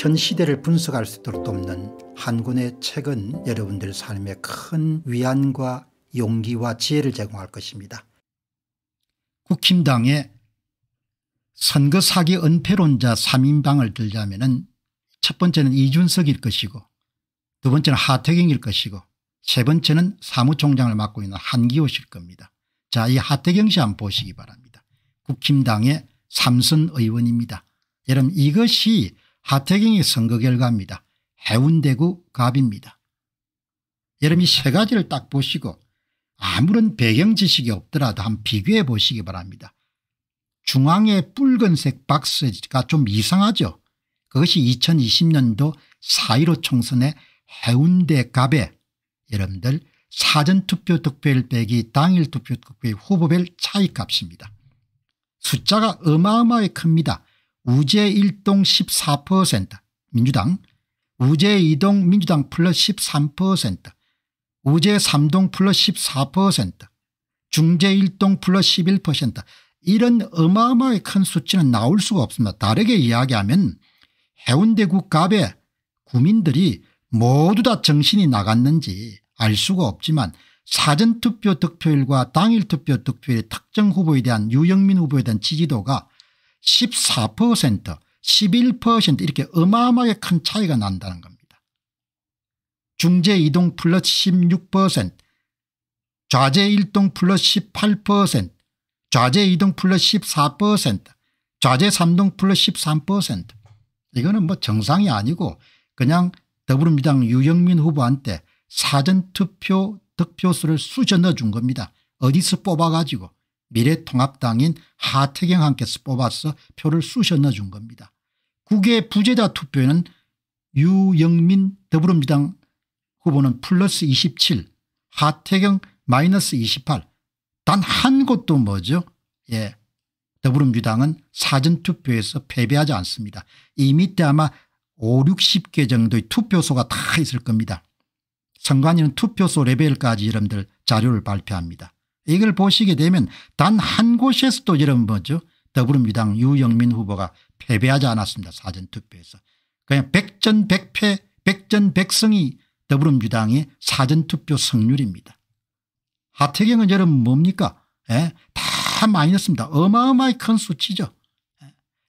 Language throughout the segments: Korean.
현 시대를 분석할 수 있도록 돕는 한군의 책은 여러분들 삶에 큰 위안과 용기와 지혜를 제공할 것입니다. 국힘당의 선거 사기 은폐론자 3인방을 들자면 첫 번째는 이준석일 것이고 두 번째는 하태경일 것이고 세 번째는 사무총장을 맡고 있는 한기호실 겁니다. 자, 이 하태경 씨 한번 보시기 바랍니다. 국힘당의 삼선 의원입니다. 여러분 이것이 하태경의 선거 결과입니다. 해운대구 갑입니다. 여러분이 음. 세 가지를 딱 보시고 아무런 배경 지식이 없더라도 한번 비교해 보시기 바랍니다. 중앙의 붉은색 박스가 좀 이상하죠. 그것이 2020년도 4.15 총선의 해운대 갑에 여러분들 사전투표 득표율 빼기 당일 투표 득표의 후보별 차이값입니다. 숫자가 어마어마하게 큽니다. 우재일동 14% 민주당 우재이동 민주당 플러스 13% 우재삼동 플러스 14% 중재일동 플러스 11% 이런 어마어마하게 큰 수치는 나올 수가 없습니다. 다르게 이야기하면 해운대국 갑에 구민들이 모두 다 정신이 나갔는지 알 수가 없지만 사전투표 득표율과 당일투표 득표율의 특정 후보에 대한 유영민 후보에 대한 지지도가 14% 11% 이렇게 어마어마하게 큰 차이가 난다는 겁니다. 중재이동 플러스 16% 좌재일동 플러스 18% 좌재이동 플러스 14% 좌재삼동 플러스 13% 이거는 뭐 정상이 아니고 그냥 더불어민주당 유영민 후보한테 사전투표 득표수를 쑤셔 넣어준 겁니다. 어디서 뽑아가지고 미래통합당인 하태경한께서 뽑아서 표를 쑤셔 넣어준 겁니다. 국외 부재자 투표에는 유영민 더불어민주당 후보는 플러스 27 하태경 마이너스 28 단 한 곳도 뭐죠 예 더불어민주당은 사전투표에서 패배하지 않습니다. 이 밑에 아마 5, 60개 정도의 투표소가 다 있을 겁니다. 선관위는 투표소 레벨까지 여러분들 자료를 발표합니다. 이걸 보시게 되면 단 한 곳에서도 여러분 뭐죠 더불어민주당 유영민 후보가 패배하지 않았습니다. 사전투표에서. 그냥 백전백패 백전백승이 더불어민주당의 사전투표 승률입니다. 하태경은 여러분 뭡니까 예? 다 마이너스입니다. 어마어마히 큰 수치죠.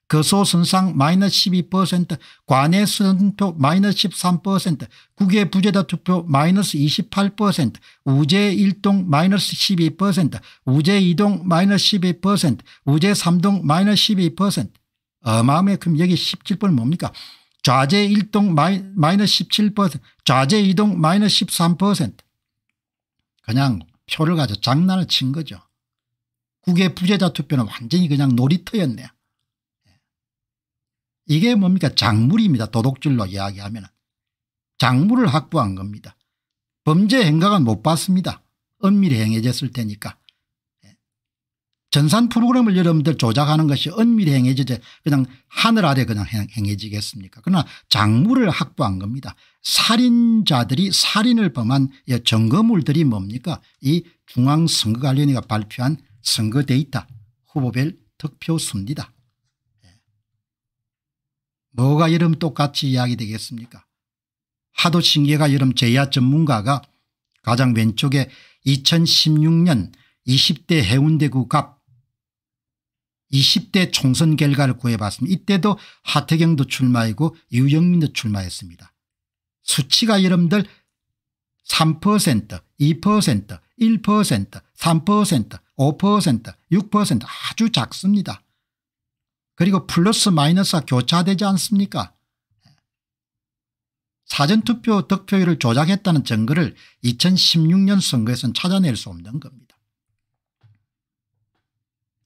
거소선상 그 마이너스 12% 관외선표 마이너스 13% 국외 부재자 투표 마이너스 28% 우재 1동 마이너스 12% 우재 2동 마이너스 12% 우재 3동 마이너스 12% 어마음에 그럼 여기 17번 뭡니까 좌재 1동 마이, 마이너스 17% 좌재 2동 마이너스 13% 그냥 표를 가져 장난을 친 거죠 국외 부재자 투표는 완전히 그냥 놀이터였네요 이게 뭡니까 작물입니다. 도둑질로 이야기하면 작물을 확보한 겁니다. 범죄 행각은 못 봤습니다. 은밀히 행해졌을 테니까. 예. 전산 프로그램을 여러분들 조작하는 것이 은밀히 행해지지 그냥 하늘 아래 그냥 행해지겠습니까 그러나 장물을 확보한 겁니다. 살인자들이 살인을 범한 예, 증거물들이 뭡니까 이 중앙선거관리위원회가 발표한 선거 데이터 후보별 득표 수입니다. 뭐가 여름 똑같이 이야기되겠습니까 하도 신계가 여름 제야 전문가가 가장 왼쪽에 2016년 20대 해운대구 갑 20대 총선 결과를 구해봤습니다. 이때도 하태경도 출마이고 유영민도 출마했습니다. 수치가 여러분들 3% 2% 1% 3% 5% 6% 아주 작습니다. 그리고 플러스 마이너스가 교차되지 않습니까 사전투표 득표율을 조작했다는 증거를 2016년 선거에서는 찾아낼 수 없는 겁니다.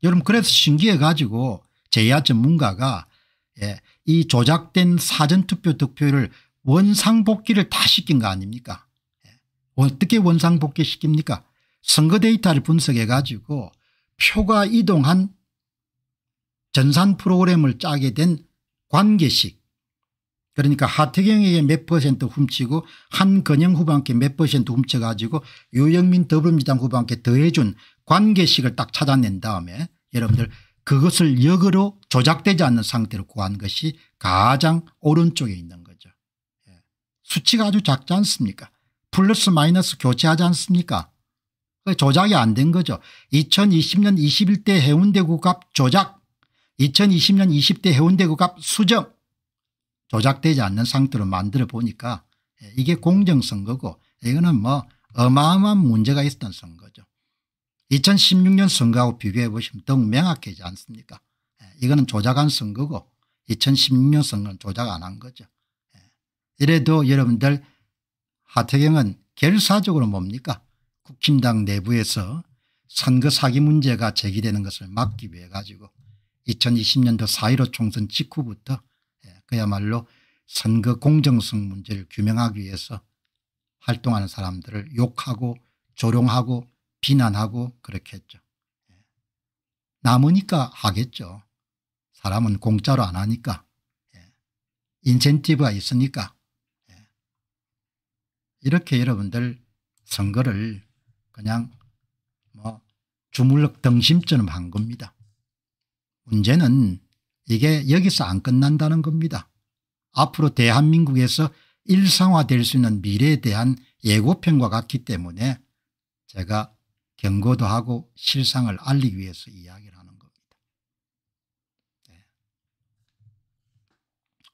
여러분 그래서 신기해 가지고 제야 전문가가 예, 이 조작된 사전투표 득표율을 원상복귀를 다 시킨 거 아닙니까 예. 어떻게 원상복귀 시킵니까 선거 데이터를 분석해 가지고 표가 이동한 전산 프로그램을 짜게 된 관계식 그러니까 하태경에게 몇 퍼센트 훔치고 한건영 후보한테 몇 퍼센트 훔쳐가지고 유영민 더불어민주당 후보한테 더해준 관계식을 딱 찾아낸 다음에 여러분들 그것을 역으로 조작되지 않는 상태로 구한 것이 가장 오른쪽에 있는 거죠. 예. 수치가 아주 작지 않습니까 플러스 마이너스 교체하지 않습니까 조작이 안 된 거죠. 2020년 21대 해운대 국값 조작 2020년 20대 해운대구갑 수정 조작되지 않는 상태로 만들어 보니까 예, 이게 공정선거고 이거는 뭐 어마어마한 문제가 있었던 선거죠. 2016년 선거하고 비교해 보시면 더욱 명확해지지 않습니까 예, 이거는 조작한 선거고 2016년 선거는 조작 안 한 거죠. 예, 이래도 여러분들 하태경은 결사적으로 뭡니까 국힘당 내부에서 선거 사기 문제가 제기되는 것을 막기 위해 가지고 2020년도 4.15 총선 직후부터 예, 그야말로 선거 공정성 문제를 규명하기 위해서 활동하는 사람들을 욕하고 조롱하고 비난하고 그렇게 했죠. 예. 남으니까 하겠죠. 사람은 공짜로 안 하니까 예. 인센티브가 있으니까 이렇게 여러분들 선거를 그냥 뭐 주물럭 등심처럼 한 겁니다. 문제는 이게 여기서 안 끝난다는 겁니다. 앞으로 대한민국에서 일상화될 수 있는 미래에 대한 예고편과 같기 때문에 제가 경고도 하고 실상을 알리기 위해서 이야기를 하는 겁니다. 네.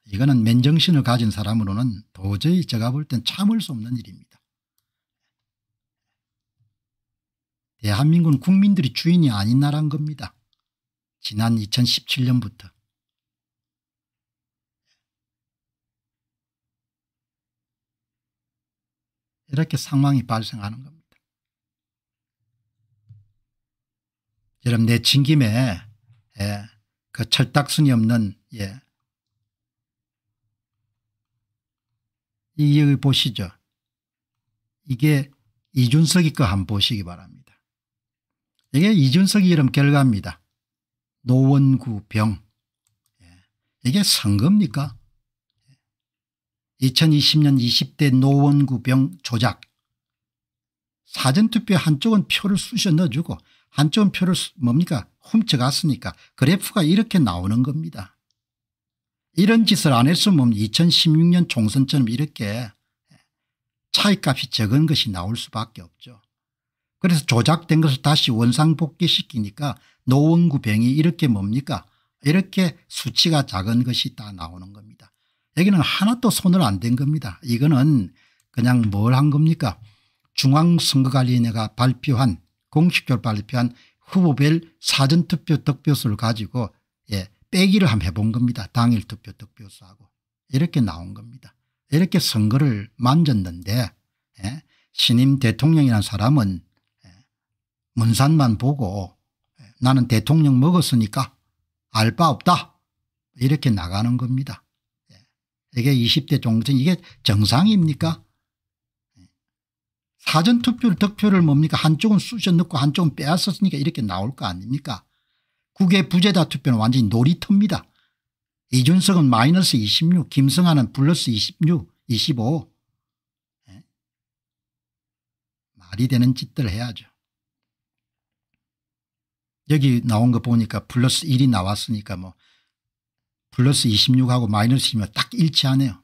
이거는 맨정신을 가진 사람으로는 도저히 제가 볼 땐 참을 수 없는 일입니다. 대한민국은 국민들이 주인이 아닌 나라인 겁니다. 지난 2017년부터 이렇게 상황이 발생하는 겁니다. 여러분 내친 김에 예, 그 철딱순이 없는 예. 이 보시죠. 이게 이준석이 거 한번 보시기 바랍니다. 이게 이준석이 이름 결과입니다. 노원구 병 예. 이게 선거입니까 2020년 20대 노원구 병 조작 사전투표 한쪽은 표를 쑤셔 넣어주고 한쪽은 표를 뭡니까 훔쳐갔으니까 그래프가 이렇게 나오는 겁니다. 이런 짓을 안 했으면 2016년 총선처럼 이렇게 차이값이 적은 것이 나올 수밖에 없죠. 그래서 조작된 것을 다시 원상복귀시키니까 노원구 병이 이렇게 뭡니까 이렇게 수치가 작은 것이 다 나오는 겁니다. 여기는 하나도 손을 안 댄 겁니다. 이거는 그냥 뭘 한 겁니까 중앙선거관리위원회가 발표한 공식적으로 발표한 후보별 사전투표 득표수를 가지고 예, 빼기를 한번 해본 겁니다. 당일 투표 득표수하고 이렇게 나온 겁니다. 이렇게 선거를 만졌는데 예, 신임 대통령이라는 사람은 문산만 보고 나는 대통령 먹었으니까 알 바 없다 이렇게 나가는 겁니다. 이게 20대 종전 이게 정상입니까? 사전투표를 득표를 뭡니까 한쪽은 쑤셔 넣고 한쪽은 빼앗았으니까 이렇게 나올 거 아닙니까? 국외 부재다 투표는 완전히 놀이터입니다. 이준석은 마이너스 26김성하은 플러스 26 25 예? 말이 되는 짓들 해야죠. 여기 나온 거 보니까 플러스 1이 나왔으니까 뭐 플러스 26하고 마이너스 2면 딱 일치하네요.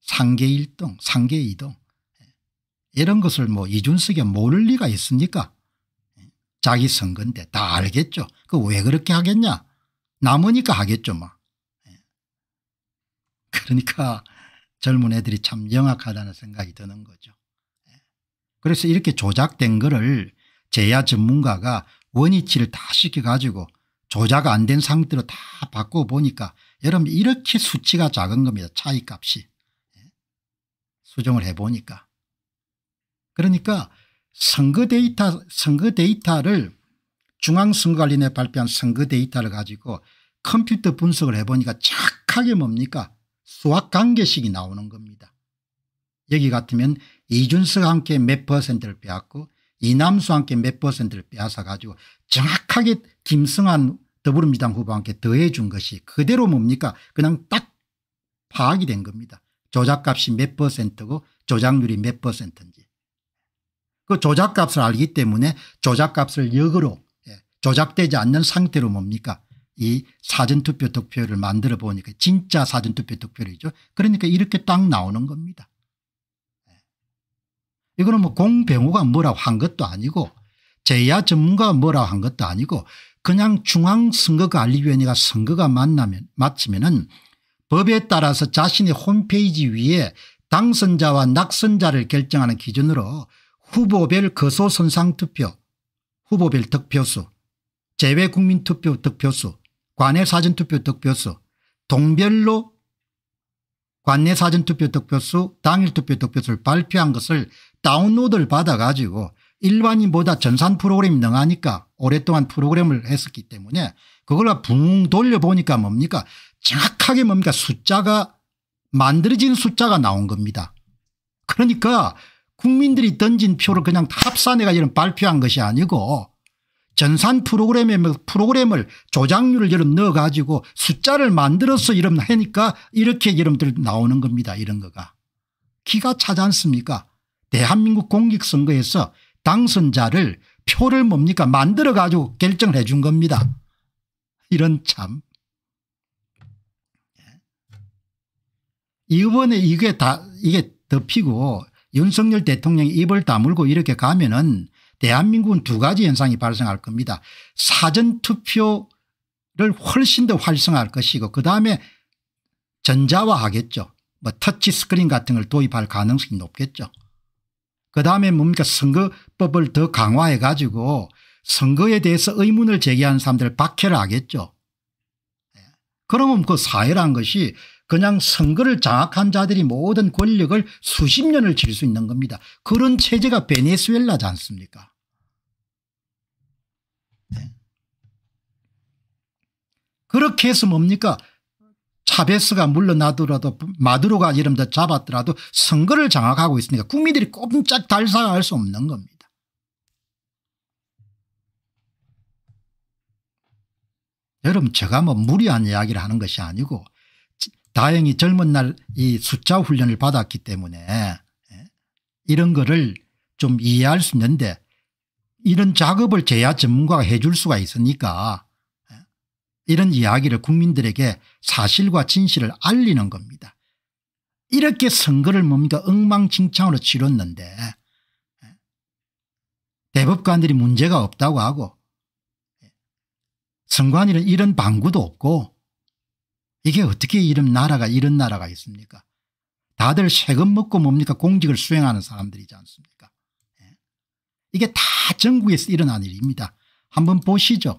상계 1동 상계 2동 이런 것을 뭐 이준석이 모를 리가 있습니까 자기 선거인데 다 알겠죠. 그 왜 그렇게 하겠냐 남으니까 하겠죠. 뭐. 그러니까 젊은 애들이 참 영악하다는 생각이 드는 거죠. 그래서 이렇게 조작된 거를 제야 전문가가 원위치를 다 시켜가지고 조작 안 된 상태로 다 바꿔보니까 여러분 이렇게 수치가 작은 겁니다. 차이값이. 예. 수정을 해보니까. 그러니까 선거 데이터, 선거 데이터를 중앙선거관리위원 발표한 선거 데이터를 가지고 컴퓨터 분석을 해보니까 착하게 뭡니까 수학관계식이 나오는 겁니다. 여기 같으면 이준석 함께 몇 퍼센트를 빼앗고 이남수한께몇 퍼센트를 빼앗아 가지고 정확하게 김승환 더불어민주당 후보한테 더해 준 것이 그대로 뭡니까 그냥 딱 파악이 된 겁니다. 조작값이 몇 퍼센트고 조작률이 몇 퍼센트인지. 그 조작값을 알기 때문에 조작값을 역으로 예, 조작되지 않는 상태로 뭡니까 이 사전투표 득표율을 만들어 보니까 진짜 사전투표 득표율이죠. 그러니까 이렇게 딱 나오는 겁니다. 이거는 뭐 공병우가 뭐라고 한 것도 아니고 제야 전문가가 뭐라고 한 것도 아니고 그냥 중앙선거관리위원회가 선거가 만나면 마치면은 법에 따라서 자신의 홈페이지 위에 당선자와 낙선자를 결정하는 기준으로 후보별 거소선상투표 후보별 득표수 제외국민투표 득표수 관외사전투표 득표수 동별로 관내 사전투표 득표수 당일 투표 득표수를 발표한 것을 다운로드를 받아가지고 일반인보다 전산 프로그램이 능하니까 오랫동안 프로그램을 했었기 때문에 그걸 붕 돌려보니까 뭡니까 정확하게 뭡니까 숫자가 만들어진 숫자가 나온 겁니다. 그러니까 국민들이 던진 표를 그냥 합산해가 지고 발표한 것이 아니고 전산 프로그램에 프로그램을 조작률을 이런 넣어 가지고 숫자를 만들어서 이런 하니까 이렇게 이름들 나오는 겁니다. 이런 거가. 기가 차지 않습니까 대한민국 공직선거에서 당선자를 표를 뭡니까 만들어 가지고 결정을 해 준 겁니다. 이런 참. 예. 이번에 이게 다 이게 덮이고 윤석열 대통령이 입을 다물고 이렇게 가면은 대한민국은 두 가지 현상이 발생할 겁니다. 사전투표를 훨씬 더 활성화할 것이고 그다음에 전자화하겠죠. 뭐 터치스크린 같은 걸 도입할 가능성이 높겠죠. 그다음에 뭡니까 선거법을 더 강화해 가지고 선거에 대해서 의문을 제기하는 사람들 을 박해를 하겠죠. 예. 그러면 그 사회란 것이 그냥 선거를 장악한 자들이 모든 권력을 수십 년을 질 수 있는 겁니다. 그런 체제가 베네수엘라지 않습니까? 네. 그렇게 해서 뭡니까? 차베스가 물러나더라도 마두로가 이름도 잡았더라도 선거를 장악하고 있으니까 국민들이 꼼짝 달싹할 수 없는 겁니다. 여러분 제가 뭐 무리한 이야기를 하는 것이 아니고 다행히 젊은 날 이 숫자 훈련을 받았기 때문에 예, 이런 거를 좀 이해할 수 있는데 이런 작업을 제야 전문가가 해줄 수가 있으니까 예, 이런 이야기를 국민들에게 사실과 진실을 알리는 겁니다. 이렇게 선거를 뭡니까 엉망진창으로 치렀는데 예, 대법관들이 문제가 없다고 하고 선관위는 이런 방구도 없고 이게 어떻게 이런 나라가 이런 나라가 있습니까 다들 세금 먹고 뭡니까 공직을 수행하는 사람들이지 않습니까 예. 이게 다 전국에서 일어난 일입니다. 한번 보시죠.